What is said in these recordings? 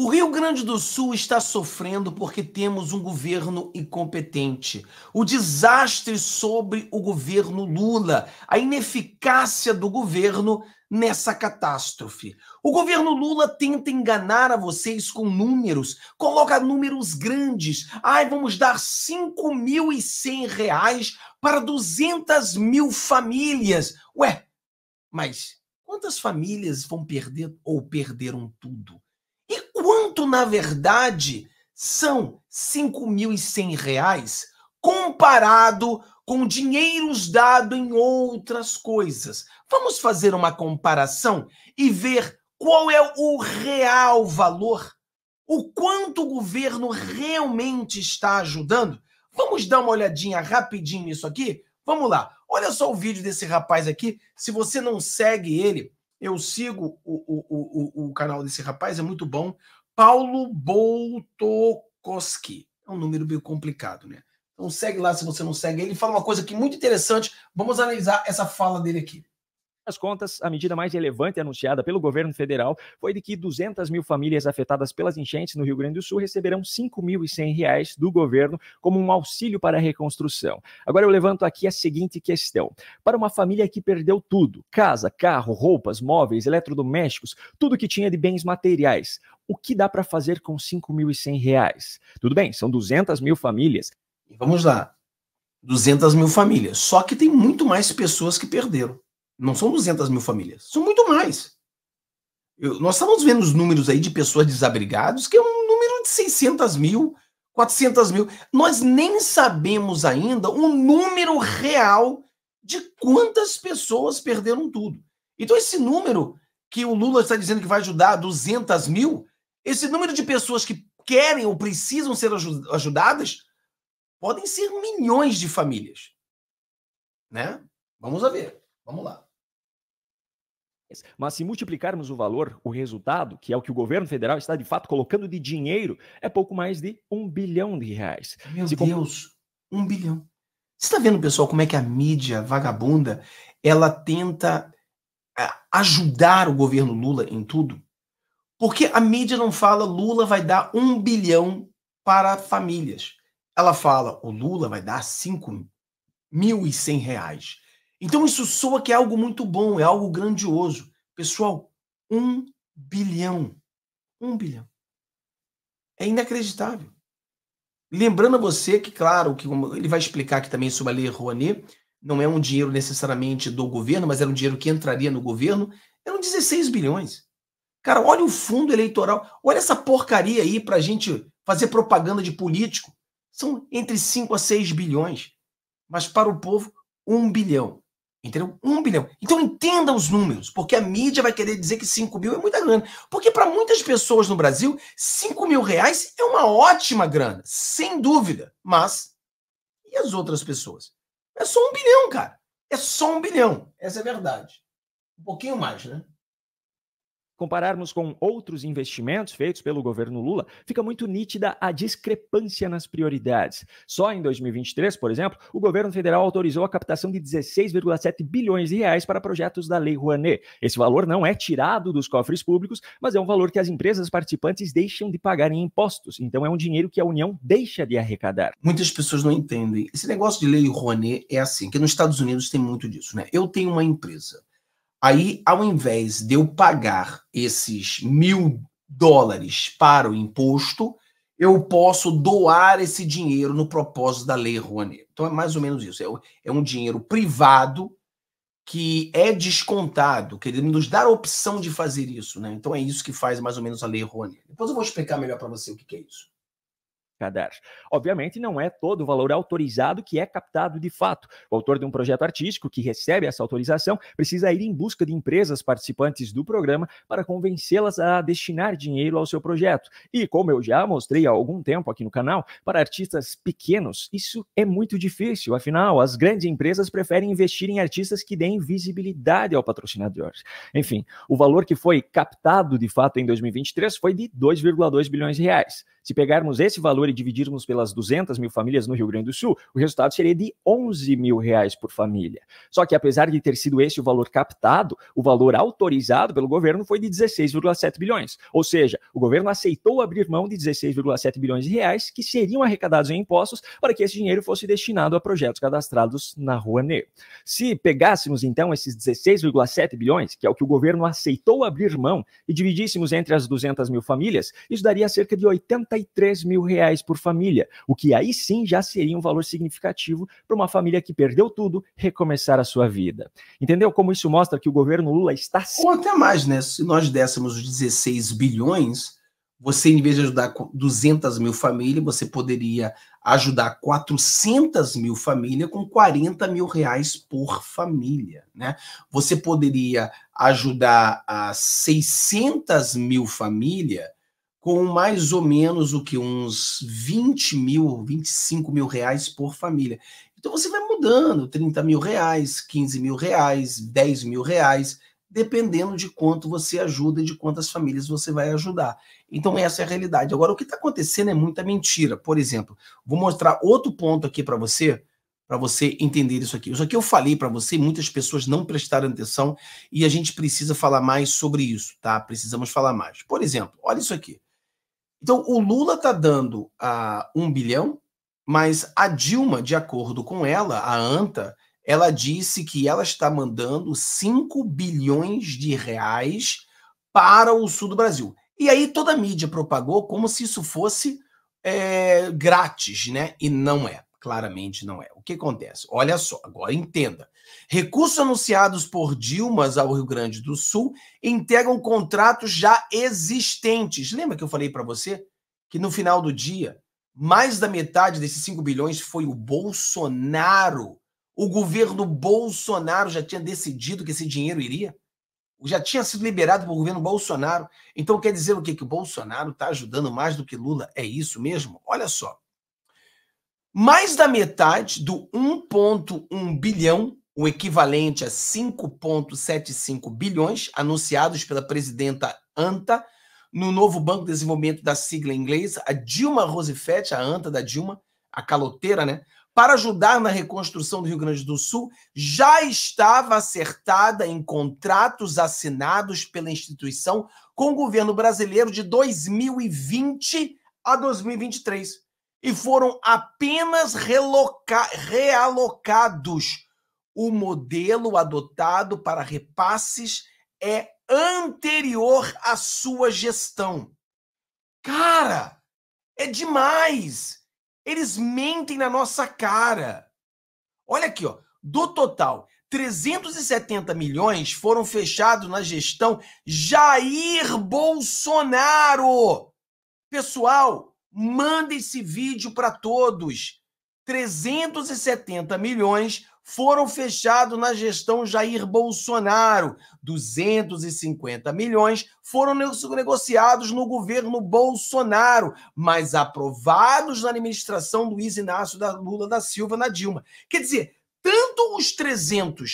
O Rio Grande do Sul está sofrendo porque temos um governo incompetente. O desastre sobre o governo Lula, a ineficácia do governo nessa catástrofe. O governo Lula tenta enganar a vocês com números, coloca números grandes. Ai, vamos dar R$ 5.100 para 200 mil famílias. Ué, mas quantas famílias vão perder ou perderam tudo? quanto na verdade são 5.100 reais comparado com dinheiros dados em outras coisas. Vamos fazer uma comparação e ver qual é o real valor, o quanto o governo realmente está ajudando. Vamos dar uma olhadinha rapidinho nisso aqui? Vamos lá. Olha só o vídeo desse rapaz aqui. Se você não segue ele, eu sigo o, o, o, o canal desse rapaz, é muito bom. Paulo Boltokoski. É um número meio complicado, né? Então segue lá se você não segue ele. Fala uma coisa aqui muito interessante. Vamos analisar essa fala dele aqui. As contas, a medida mais relevante anunciada pelo governo federal foi de que 200 mil famílias afetadas pelas enchentes no Rio Grande do Sul receberão R$ 5.100 do governo como um auxílio para a reconstrução. Agora eu levanto aqui a seguinte questão: para uma família que perdeu tudo, casa, carro, roupas, móveis, eletrodomésticos, tudo que tinha de bens materiais, o que dá para fazer com R$ 5.100? Tudo bem, são 200 mil famílias. Vamos lá, 200 mil famílias. Só que tem muito mais pessoas que perderam. Não são 200 mil famílias, são muito mais. Eu, nós estamos vendo os números aí de pessoas desabrigadas, que é um número de 600 mil, 400 mil. Nós nem sabemos ainda o número real de quantas pessoas perderam tudo. Então, esse número que o Lula está dizendo que vai ajudar 200 mil, esse número de pessoas que querem ou precisam ser ajudadas podem ser milhões de famílias. Né? Vamos a ver. Vamos lá. Mas se multiplicarmos o valor, o resultado, que é o que o governo federal está de fato colocando de dinheiro, é pouco mais de um bilhão de reais. Meu se Deus, um bilhão. Você está vendo, pessoal, como é que a mídia vagabunda ela tenta é, ajudar o governo Lula em tudo? Porque a mídia não fala Lula vai dar um bilhão para famílias. Ela fala o Lula vai dar cinco mil e cem reais. Então isso soa que é algo muito bom, é algo grandioso. Pessoal, um bilhão. Um bilhão. É inacreditável. Lembrando a você que, claro, que ele vai explicar aqui também sobre a Lei Rouanet, não é um dinheiro necessariamente do governo, mas era é um dinheiro que entraria no governo, eram 16 bilhões. Cara, olha o fundo eleitoral, olha essa porcaria aí para a gente fazer propaganda de político. São entre 5 a 6 bilhões, mas para o povo, 1 bilhão. Entendeu? Um bilhão. Então entenda os números, porque a mídia vai querer dizer que 5 mil é muita grana. Porque para muitas pessoas no Brasil, 5 mil reais é uma ótima grana, sem dúvida. Mas e as outras pessoas? É só um bilhão, cara. É só um bilhão. Essa é a verdade. Um pouquinho mais, né? compararmos com outros investimentos feitos pelo governo Lula, fica muito nítida a discrepância nas prioridades. Só em 2023, por exemplo, o governo federal autorizou a captação de 16,7 bilhões de reais para projetos da Lei Rouanet. Esse valor não é tirado dos cofres públicos, mas é um valor que as empresas participantes deixam de pagar em impostos. Então é um dinheiro que a União deixa de arrecadar. Muitas pessoas não entendem. Esse negócio de Lei Rouanet é assim, que nos Estados Unidos tem muito disso, né? Eu tenho uma empresa Aí, ao invés de eu pagar esses mil dólares para o imposto, eu posso doar esse dinheiro no propósito da Lei Rouanet. Então, é mais ou menos isso. É, é um dinheiro privado que é descontado, que ele nos dá a opção de fazer isso. Né? Então, é isso que faz mais ou menos a Lei Rouanet. Depois eu vou explicar melhor para você o que é isso. Kadesh. Obviamente, não é todo o valor autorizado que é captado de fato. O autor de um projeto artístico que recebe essa autorização precisa ir em busca de empresas participantes do programa para convencê-las a destinar dinheiro ao seu projeto. E como eu já mostrei há algum tempo aqui no canal, para artistas pequenos, isso é muito difícil. Afinal, as grandes empresas preferem investir em artistas que deem visibilidade ao patrocinador. Enfim, o valor que foi captado de fato em 2023 foi de 2,2 bilhões de reais. Se pegarmos esse valor valor e dividirmos pelas 200 mil famílias no Rio Grande do Sul, o resultado seria de 11 mil reais por família. Só que apesar de ter sido esse o valor captado, o valor autorizado pelo governo foi de 16,7 bilhões. Ou seja, o governo aceitou abrir mão de 16,7 bilhões de reais que seriam arrecadados em impostos para que esse dinheiro fosse destinado a projetos cadastrados na Rouanet. Se pegássemos então esses 16,7 bilhões, que é o que o governo aceitou abrir mão, e dividíssemos entre as 200 mil famílias, isso daria cerca de 83 mil reais reais por família, o que aí sim já seria um valor significativo para uma família que perdeu tudo recomeçar a sua vida. Entendeu como isso mostra que o governo Lula está. Ou até mais, né? Se nós dessemos os 16 bilhões, você, em vez de ajudar 200 mil famílias, você poderia ajudar 400 mil famílias com 40 mil reais por família, né? Você poderia ajudar a 600 mil famílias com mais ou menos o que? Uns 20 mil, 25 mil reais por família. Então você vai mudando 30 mil reais, 15 mil reais, 10 mil reais, dependendo de quanto você ajuda e de quantas famílias você vai ajudar. Então essa é a realidade. Agora, o que está acontecendo é muita mentira. Por exemplo, vou mostrar outro ponto aqui para você, para você entender isso aqui. Isso aqui eu falei para você, muitas pessoas não prestaram atenção e a gente precisa falar mais sobre isso, tá? Precisamos falar mais. Por exemplo, olha isso aqui. Então, o Lula está dando a uh, um bilhão, mas a Dilma, de acordo com ela, a ANTA, ela disse que ela está mandando 5 bilhões de reais para o sul do Brasil. E aí toda a mídia propagou como se isso fosse é, grátis, né? E não é. Claramente não é. O que acontece? Olha só, agora entenda. Recursos anunciados por Dilmas ao Rio Grande do Sul integram contratos já existentes. Lembra que eu falei para você que no final do dia, mais da metade desses 5 bilhões foi o Bolsonaro. O governo Bolsonaro já tinha decidido que esse dinheiro iria? Já tinha sido liberado pelo governo Bolsonaro. Então quer dizer o quê? Que o Bolsonaro está ajudando mais do que Lula? É isso mesmo? Olha só. Mais da metade do 1,1 bilhão, o equivalente a 5,75 bilhões, anunciados pela presidenta Anta no novo Banco de Desenvolvimento da sigla inglesa, a Dilma Rousseff, a Anta da Dilma, a caloteira, né? Para ajudar na reconstrução do Rio Grande do Sul, já estava acertada em contratos assinados pela instituição com o governo brasileiro de 2020 a 2023 e foram apenas realocados. O modelo adotado para repasses é anterior à sua gestão. Cara, é demais! Eles mentem na nossa cara. Olha aqui, ó, do total, 370 milhões foram fechados na gestão Jair Bolsonaro. Pessoal, Manda esse vídeo para todos. 370 milhões foram fechados na gestão Jair Bolsonaro. 250 milhões foram negociados no governo Bolsonaro, mas aprovados na administração Luiz Inácio da Lula da Silva na Dilma. Quer dizer, tanto os 370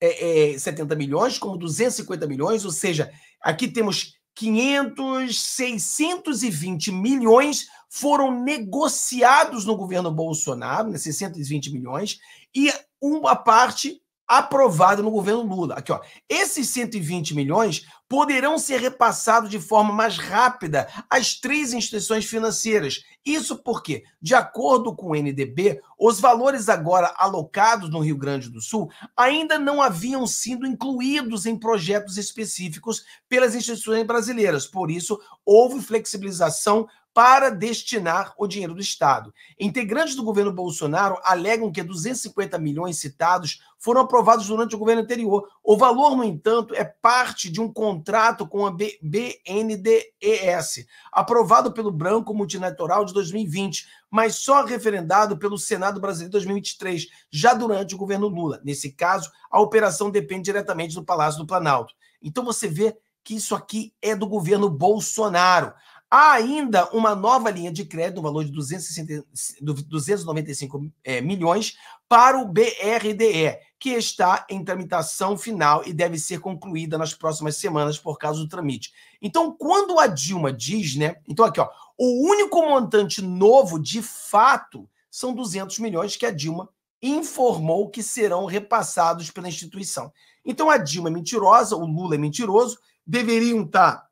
eh, eh, milhões como 250 milhões, ou seja, aqui temos 500, 620 milhões foram negociados no governo Bolsonaro, né, 620 milhões, e uma parte aprovado no governo Lula. Aqui, ó. Esses 120 milhões poderão ser repassados de forma mais rápida às três instituições financeiras. Isso porque, de acordo com o NDB, os valores agora alocados no Rio Grande do Sul ainda não haviam sido incluídos em projetos específicos pelas instituições brasileiras. Por isso, houve flexibilização para destinar o dinheiro do Estado. Integrantes do governo Bolsonaro alegam que 250 milhões citados foram aprovados durante o governo anterior. O valor, no entanto, é parte de um contrato com a BNDES, aprovado pelo Branco Multinatural de 2020, mas só referendado pelo Senado Brasileiro de 2023, já durante o governo Lula. Nesse caso, a operação depende diretamente do Palácio do Planalto. Então você vê que isso aqui é do governo Bolsonaro. Há ainda uma nova linha de crédito, no valor de 295 é, milhões, para o BRDE, que está em tramitação final e deve ser concluída nas próximas semanas por causa do tramite. Então, quando a Dilma diz, né? Então, aqui, ó, o único montante novo, de fato, são 200 milhões que a Dilma informou que serão repassados pela instituição. Então, a Dilma é mentirosa, o Lula é mentiroso, deveriam estar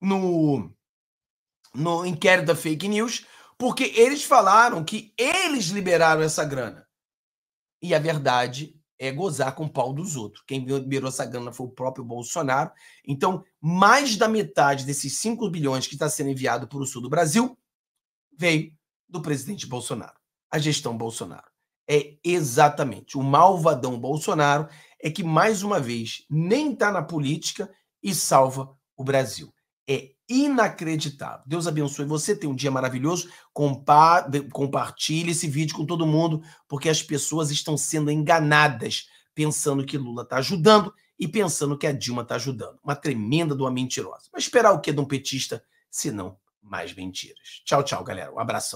no no inquérito da fake news, porque eles falaram que eles liberaram essa grana. E a verdade é gozar com o pau dos outros. Quem liberou essa grana foi o próprio Bolsonaro. Então, mais da metade desses 5 bilhões que está sendo enviado para o sul do Brasil veio do presidente Bolsonaro, a gestão Bolsonaro. É exatamente o malvadão Bolsonaro é que, mais uma vez, nem está na política e salva o Brasil. É inacreditável. Deus abençoe você, tenha um dia maravilhoso. Compa compartilhe esse vídeo com todo mundo, porque as pessoas estão sendo enganadas, pensando que Lula está ajudando e pensando que a Dilma está ajudando. Uma tremenda de uma mentirosa. Mas esperar o que de um petista, se não mais mentiras? Tchau, tchau, galera. Um abração.